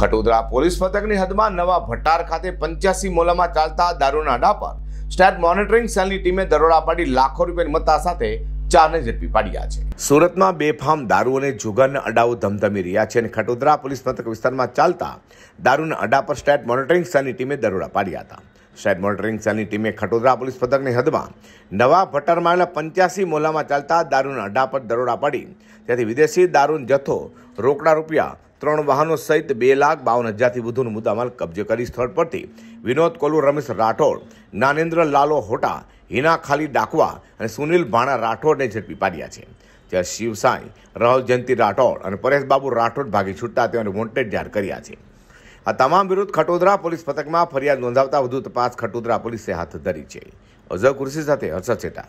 Khatodara police મથકની હદમાં નવા ભટાર ખાતે પંચ્યાસી મોલામાં ચાલતા દારૂના અડા પર સ્ટેટ મોનિટરિંગ સેલની ટીમે દરોડા પાડી લાખો રૂપિયાની મત્તા સાથે ચારને ઝડપી પાડ્યા છે સુરતમાં બેફામ દારૂ અને જુગારના અડાઓ ધમધમી રહ્યા છે અને ખટોદરા પોલીસ મથક વિસ્તારમાં ચાલતા દારૂના અડા પર સ્ટેટ મોનિટરિંગ સેલની ટીમે દરોડા પાડ્યા હતા સ્ટેટ મોનિટરિંગ સેલની ટીમે ખટોદરા પોલીસ મથકની હદમાં નવા ભટ્ટરમાં આવેલા પંચ્યાસી મોલામાં ચાલતા દારૂના અડા પર દરોડા પાડી ત્યાંથી વિદેશી દારૂનો જથ્થો રોકડા રૂપિયા ત્રણ વાહનો સહિત બે લાખ બાવન હજારથી વધુનું મુદ્દામાલ કબજે કરી સ્થળ પરથી વિનોદ કોલુ રમેશ રાઠોડ નાનેન્દ્ર લાલો હોટા હિના ખાલી ડાકવા અને સુનિલ ભાણા રાઠોડને ઝડપી પાડ્યા છે જ્યાં શિવસાઈ રાહુલ જયંતિ રાઠોડ અને પરેશબાબુ રાઠોડ ભાગી છૂટતા તેઓને વોન્ટેડ જાહેર કર્યા છે આ તમામ વિરુદ્ધ ખટોદરા પોલીસ પથકમાં ફરિયાદ નોંધાવતા વધુ તપાસ ખટોદરા પોલીસે હાથ ધરી છે અઝર કુર્સી સાથે હર્ષદ ચેટા